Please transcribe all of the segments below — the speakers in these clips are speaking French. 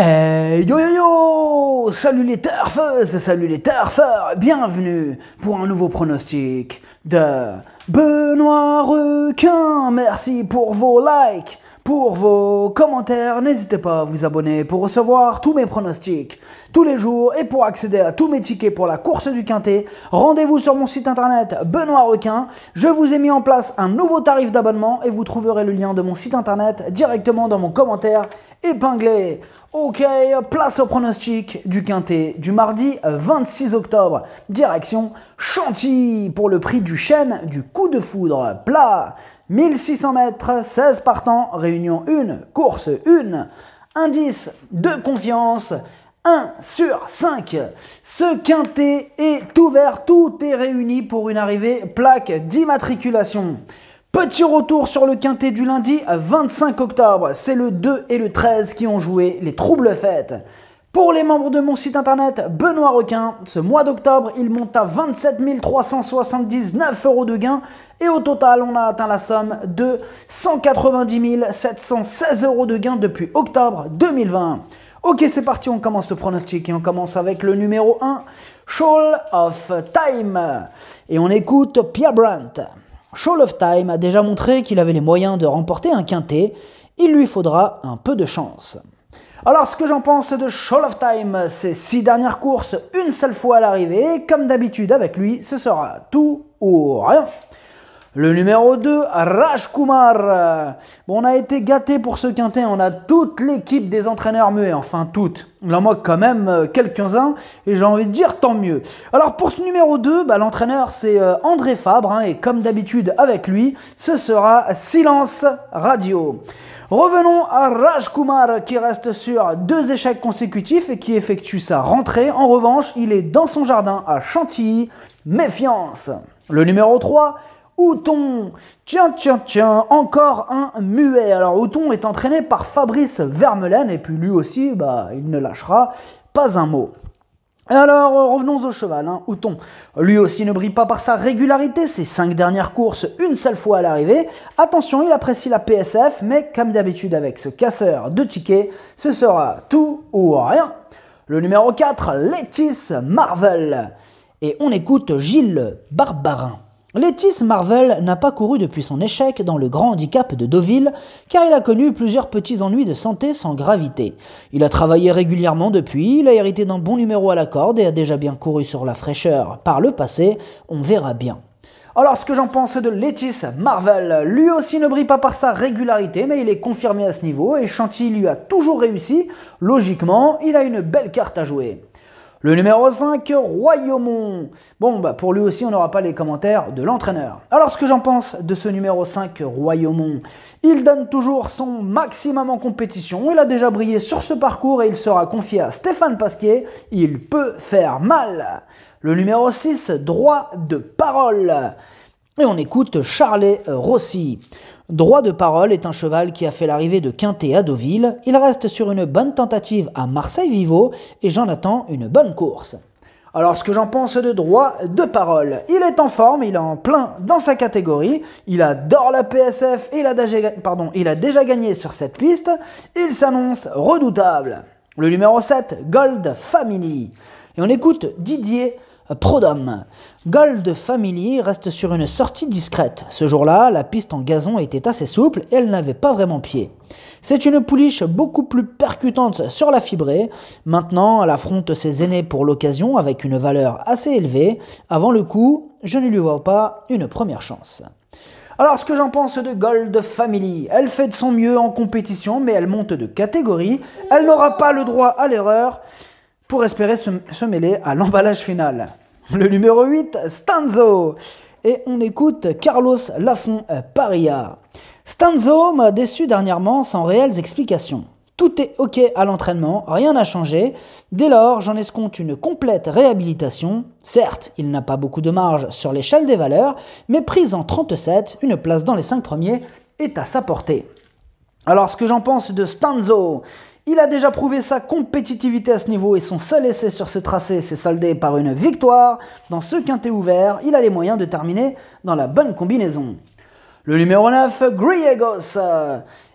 Hey, euh, yo yo yo Salut les turfeuses salut les turfeurs Bienvenue pour un nouveau pronostic de Benoît Requin Merci pour vos likes, pour vos commentaires. N'hésitez pas à vous abonner pour recevoir tous mes pronostics tous les jours et pour accéder à tous mes tickets pour la course du Quintet, rendez-vous sur mon site internet Benoît Requin. Je vous ai mis en place un nouveau tarif d'abonnement et vous trouverez le lien de mon site internet directement dans mon commentaire épinglé. Ok, place au pronostic du Quintet du mardi 26 euh, octobre. Direction Chantilly pour le prix du chêne du coup de foudre. Plat, 1600 mètres, 16 partants, réunion 1, course 1. Indice de confiance, 1 sur 5. Ce quintet est ouvert, tout est réuni pour une arrivée plaque d'immatriculation. Petit retour sur le quintet du lundi 25 octobre. C'est le 2 et le 13 qui ont joué les troubles fêtes. Pour les membres de mon site internet Benoît Requin, ce mois d'octobre, il monte à 27 379 euros de gains et au total, on a atteint la somme de 190 716 euros de gains depuis octobre 2020. Ok, c'est parti, on commence le pronostic et on commence avec le numéro 1, Shoal of Time. Et on écoute Pierre Brandt. Show of Time a déjà montré qu'il avait les moyens de remporter un quintet, il lui faudra un peu de chance. Alors ce que j'en pense de Show of Time, ses six dernières courses, une seule fois à l'arrivée, comme d'habitude avec lui, ce sera tout ou rien. Le numéro 2, Rajkumar. Kumar. Bon, on a été gâté pour ce quintet. On a toute l'équipe des entraîneurs muets. Enfin, toutes. Il en manque quand même euh, quelques-uns. Et j'ai envie de dire tant mieux. Alors, pour ce numéro 2, bah, l'entraîneur, c'est euh, André Fabre. Hein. et comme d'habitude avec lui, ce sera Silence Radio. Revenons à Rajkumar, Kumar qui reste sur deux échecs consécutifs et qui effectue sa rentrée. En revanche, il est dans son jardin à Chantilly. Méfiance. Le numéro 3, Houton Tiens, tiens, tiens, encore un muet. Alors Houton est entraîné par Fabrice Vermelaine, et puis lui aussi, bah, il ne lâchera pas un mot. Alors revenons au cheval, hein, Houton. Lui aussi ne brille pas par sa régularité, ses cinq dernières courses une seule fois à l'arrivée. Attention, il apprécie la PSF, mais comme d'habitude avec ce casseur de tickets, ce sera tout ou rien. Le numéro 4, Letis Marvel. Et on écoute Gilles Barbarin. Lettice Marvel n'a pas couru depuis son échec dans le grand handicap de Deauville, car il a connu plusieurs petits ennuis de santé sans gravité. Il a travaillé régulièrement depuis, il a hérité d'un bon numéro à la corde et a déjà bien couru sur la fraîcheur par le passé, on verra bien. Alors, ce que j'en pense de Lettice Marvel, lui aussi ne brille pas par sa régularité, mais il est confirmé à ce niveau et Chantilly lui a toujours réussi. Logiquement, il a une belle carte à jouer. Le numéro 5, Royaumont. Bon, bah, pour lui aussi, on n'aura pas les commentaires de l'entraîneur. Alors, ce que j'en pense de ce numéro 5, Royaumont, il donne toujours son maximum en compétition. Il a déjà brillé sur ce parcours et il sera confié à Stéphane Pasquier. Il peut faire mal. Le numéro 6, droit de parole. Et on écoute Charlet Rossi. Droit de parole est un cheval qui a fait l'arrivée de Quintet à Deauville. Il reste sur une bonne tentative à Marseille-Vivo et j'en attends une bonne course. Alors ce que j'en pense de droit de parole, il est en forme, il est en plein dans sa catégorie, il adore la PSF et il a pardon, il a déjà gagné sur cette piste, il s'annonce redoutable. Le numéro 7, Gold Family. Et on écoute Didier Prodhomme. Gold Family reste sur une sortie discrète. Ce jour-là, la piste en gazon était assez souple et elle n'avait pas vraiment pied. C'est une pouliche beaucoup plus percutante sur la fibrée. Maintenant, elle affronte ses aînés pour l'occasion avec une valeur assez élevée. Avant le coup, je ne lui vois pas une première chance. Alors, ce que j'en pense de Gold Family, elle fait de son mieux en compétition, mais elle monte de catégorie. Elle n'aura pas le droit à l'erreur pour espérer se, se mêler à l'emballage final. Le numéro 8, Stanzo. Et on écoute Carlos Lafont euh, Paria. Stanzo m'a déçu dernièrement sans réelles explications. Tout est OK à l'entraînement, rien n'a changé. Dès lors, j'en escompte une complète réhabilitation. Certes, il n'a pas beaucoup de marge sur l'échelle des valeurs, mais prise en 37, une place dans les 5 premiers est à sa portée. Alors, ce que j'en pense de Stanzo, il a déjà prouvé sa compétitivité à ce niveau et son seul essai sur ce tracé s'est soldé par une victoire. Dans ce quintet ouvert, il a les moyens de terminer dans la bonne combinaison. Le numéro 9, Griegos.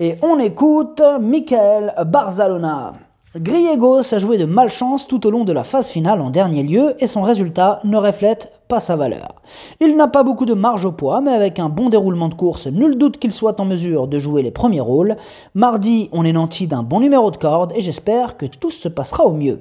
Et on écoute Michael Barzalona. Griegos a joué de malchance tout au long de la phase finale en dernier lieu et son résultat ne reflète pas sa valeur. Il n'a pas beaucoup de marge au poids, mais avec un bon déroulement de course, nul doute qu'il soit en mesure de jouer les premiers rôles. Mardi, on est nanti d'un bon numéro de corde et j'espère que tout se passera au mieux.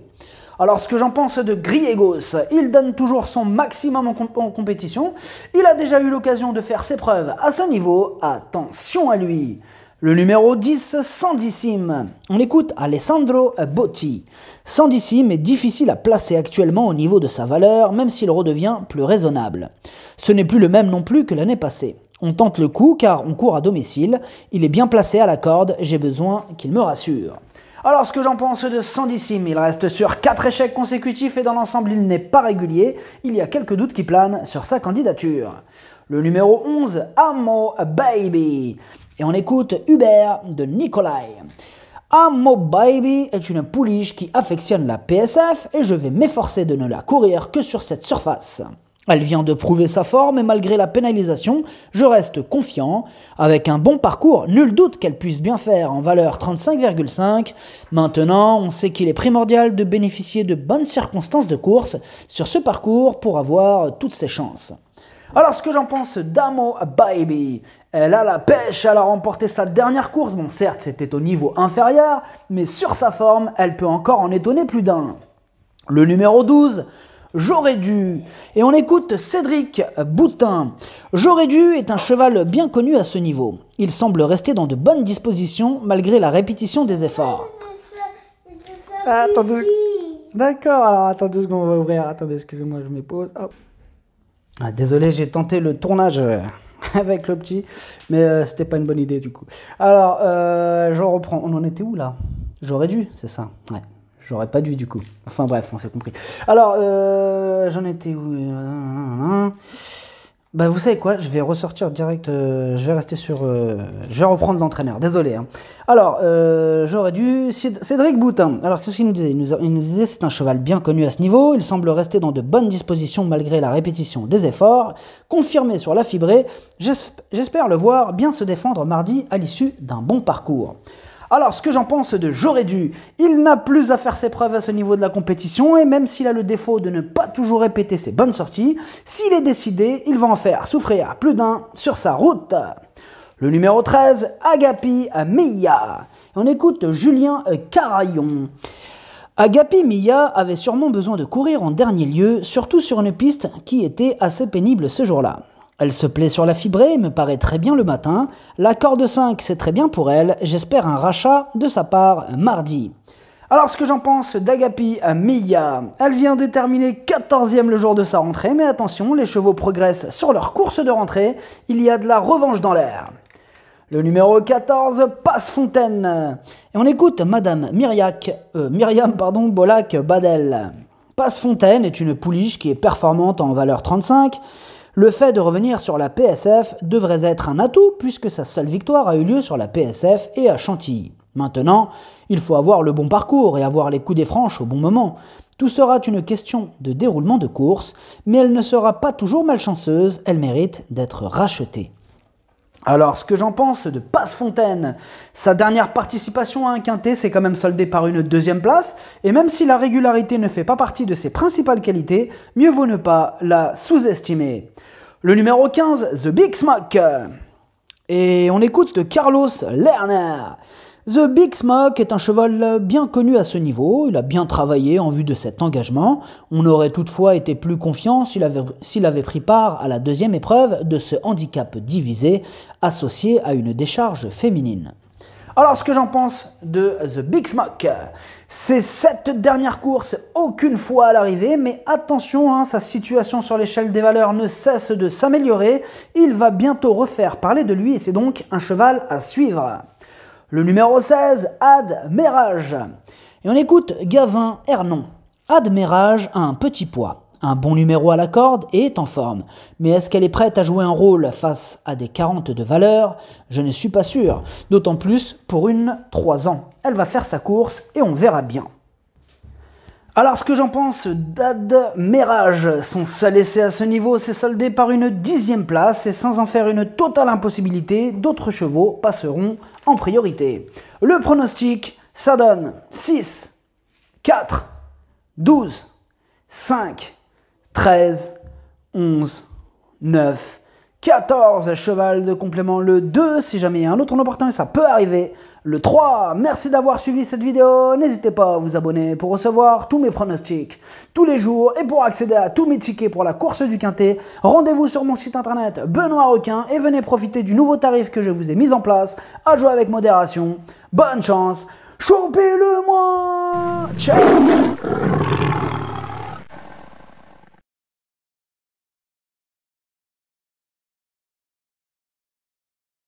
Alors ce que j'en pense de Griegos, il donne toujours son maximum en, en compétition. Il a déjà eu l'occasion de faire ses preuves à ce niveau. Attention à lui le numéro 10, Sandissime. On écoute Alessandro Botti. Sandissime est difficile à placer actuellement au niveau de sa valeur, même s'il redevient plus raisonnable. Ce n'est plus le même non plus que l'année passée. On tente le coup car on court à domicile, il est bien placé à la corde, j'ai besoin qu'il me rassure. Alors ce que j'en pense de Sandissime, il reste sur 4 échecs consécutifs et dans l'ensemble il n'est pas régulier, il y a quelques doutes qui planent sur sa candidature. Le numéro 11, Amo Baby. Et on écoute Hubert de Nikolai. Ammo ah, Baby est une pouliche qui affectionne la PSF et je vais m'efforcer de ne la courir que sur cette surface. Elle vient de prouver sa forme et malgré la pénalisation, je reste confiant. Avec un bon parcours, nul doute qu'elle puisse bien faire en valeur 35,5. Maintenant, on sait qu'il est primordial de bénéficier de bonnes circonstances de course sur ce parcours pour avoir toutes ses chances. Alors, ce que j'en pense d'Amo Baby, elle a la pêche, elle a remporté sa dernière course. Bon, certes, c'était au niveau inférieur, mais sur sa forme, elle peut encore en étonner plus d'un. Le numéro 12, J'aurais dû. Et on écoute Cédric Boutin. J'aurais dû est un cheval bien connu à ce niveau. Il semble rester dans de bonnes dispositions malgré la répétition des efforts. D'accord, alors attendez on va ouvrir. Attendez, excusez-moi, je me pose. Ah, désolé, j'ai tenté le tournage euh, avec le petit, mais euh, c'était pas une bonne idée du coup. Alors, euh, je reprends. On en était où là J'aurais dû, c'est ça Ouais. J'aurais pas dû du coup. Enfin bref, on s'est compris. Alors, euh, j'en étais où euh, bah vous savez quoi, je vais ressortir direct, euh, je vais rester sur... Euh, je vais reprendre l'entraîneur, désolé. Hein. Alors, euh, j'aurais dû... Cédric Boutin, alors qu'est-ce qu'il nous disait il nous, disait c'est un cheval bien connu à ce niveau, il semble rester dans de bonnes dispositions malgré la répétition des efforts. Confirmé sur la fibrée, j'espère le voir bien se défendre mardi à l'issue d'un bon parcours. Alors, ce que j'en pense de j'aurais il n'a plus à faire ses preuves à ce niveau de la compétition, et même s'il a le défaut de ne pas toujours répéter ses bonnes sorties, s'il est décidé, il va en faire souffrir à plus d'un sur sa route. Le numéro 13, Agapi Mia. On écoute Julien Carayon. Agapi Mia avait sûrement besoin de courir en dernier lieu, surtout sur une piste qui était assez pénible ce jour-là. Elle se plaît sur la fibrée, me paraît très bien le matin. La corde 5, c'est très bien pour elle. J'espère un rachat de sa part mardi. Alors ce que j'en pense d'Agapi Mia, elle vient de terminer 14e le jour de sa rentrée, mais attention, les chevaux progressent sur leur course de rentrée, il y a de la revanche dans l'air. Le numéro 14 passe Fontaine. Et on écoute Madame Myriac, euh, Myriam pardon, Bolac Badel. Passe Fontaine est une pouliche qui est performante en valeur 35. Le fait de revenir sur la PSF devrait être un atout puisque sa seule victoire a eu lieu sur la PSF et à Chantilly. Maintenant, il faut avoir le bon parcours et avoir les coups des franches au bon moment. Tout sera une question de déroulement de course, mais elle ne sera pas toujours malchanceuse, elle mérite d'être rachetée. Alors, ce que j'en pense de Passefontaine, sa dernière participation à un quintet s'est quand même soldée par une deuxième place, et même si la régularité ne fait pas partie de ses principales qualités, mieux vaut ne pas la sous-estimer. Le numéro 15, The Big Smoke. Et on écoute de Carlos Lerner. The Big Smoke est un cheval bien connu à ce niveau, il a bien travaillé en vue de cet engagement, on aurait toutefois été plus confiant s'il avait, pris part à la deuxième épreuve de ce handicap divisé associé à une décharge féminine. Alors, ce que j'en pense de The Big Smoke, c'est cette dernière course, aucune fois à l'arrivée, mais attention, hein, sa situation sur l'échelle des valeurs ne cesse de s'améliorer. Il va bientôt refaire parler de lui et c'est donc un cheval à suivre. Le numéro 16, Ad Mérage. Et on écoute Gavin Hernon. Ad a un petit poids un bon numéro à la corde et est en forme. Mais est-ce qu'elle est prête à jouer un rôle face à des 40 de valeur Je ne suis pas sûr. D'autant plus pour une 3 ans. Elle va faire sa course et on verra bien. Alors ce que j'en pense d'Ad Mérage, son seul essai à ce niveau s'est soldé par une dixième place et sans en faire une totale impossibilité, d'autres chevaux passeront en priorité. Le pronostic, ça donne 6, 4, 12, 5, 13, 11, 9, 14, cheval de complément, le 2, si jamais il y a un autre et ça peut arriver, le 3, merci d'avoir suivi cette vidéo, n'hésitez pas à vous abonner pour recevoir tous mes pronostics tous les jours et pour accéder à tous mes tickets pour la course du Quintet, rendez-vous sur mon site internet Benoît Requin et venez profiter du nouveau tarif que je vous ai mis en place, à jouer avec modération, bonne chance, chopez-le-moi, ciao